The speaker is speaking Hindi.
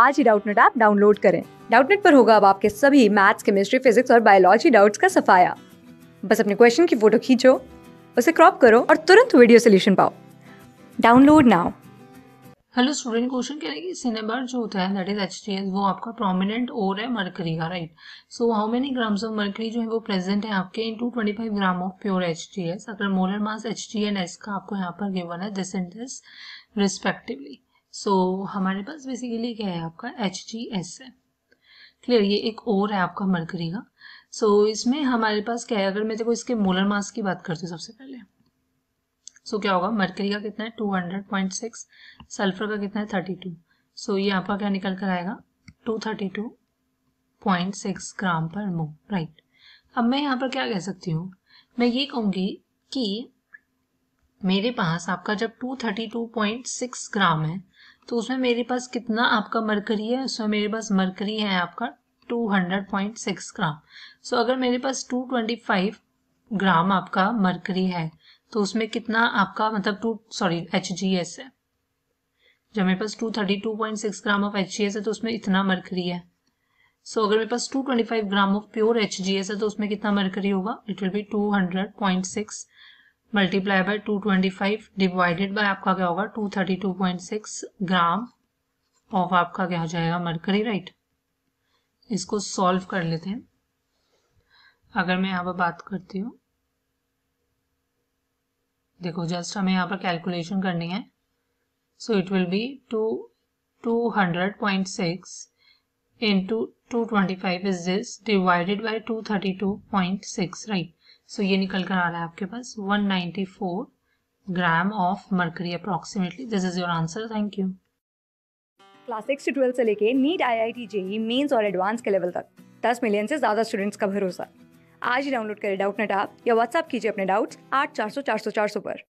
आज ही डाउटनेट ऐप डाउनलोड करें डाउटनेट पर होगा अब आपके सभी मैथ्स केमिस्ट्री फिजिक्स और बायोलॉजी डाउट्स का सफाया बस अपने क्वेश्चन की फोटो खींचो उसे क्रॉप करो और तुरंत वीडियो सोल्यूशन पाओ download now hello student question कह रहे हैं कि सिनेबर जो होता है that is H T S वो आपका प्रोमिनेंट ओर है मरकरी का right so how many grams of mercury जो है वो प्रेजेंट है आपके in two twenty five gram of pure H T S अगर molar mass H T and S का आपको यहाँ पर गिवन है this and this respectively so so, हमारे पास बेसिकली क्या है आपका एच जी एस है क्लियर ये एक और है आपका मरकरी का सो so, इसमें हमारे पास क्या है अगर मैं देखो इसके मोलर मास की बात करती हूँ सबसे पहले सो so, क्या होगा मरकरी का कितना है two hundred point six sulphur का कितना है थर्टी टू सो ये आपका क्या निकल कर आएगा two thirty two point six gram per mole right अब मैं यहाँ पर क्या कह सकती हूँ मैं ये कहूँगी कि मेरे पास आपका जब 232.6 ग्राम है तो उसमें मेरे पास कितना आपका मरकरी है उसमें मेरे पास मरकरी है आपका 200.6 ग्राम सो अगर मेरे पास 225 ग्राम आपका मरकरी है तो उसमें कितना आपका मतलब टू सॉरी एच है जब मेरे पास 232.6 ग्राम ऑफ एच है तो उसमें इतना मरकरी है सो so, अगर मेरे पास 225 ग्राम ऑफ प्योर एच है तो उसमें कितना मरकरी होगा it will be 200.6 multiply by 225 divided by आपका क्या होगा 232.6 ग्राम ऑफ आपका क्या हो जाएगा मरकरी राइट इसको सॉल्व कर लेते हैं अगर मैं यहाँ पर बात करती हूँ देखो जस्ट हमें यहाँ पर कैलकुलेशन करनी है so it will be two two hundred point six into two twenty five is this divided by two thirty two point six right so ये निकल कर आ रहा है आपके पास 194 gram of mercury approximately this is your answer thank you class six से ट्वेल्थ से लेके NEET I I T JEE mains और एडवांस के लेवल तक दस मिलियन से ज़्यादा स्टूडेंट्स का भरोसा आज ही डाउनलोड करें डाउट नेट आप या व्हाट्सअप कीजिए अपने डाउट्स आठ चार सौ चार सौ चार सौ पर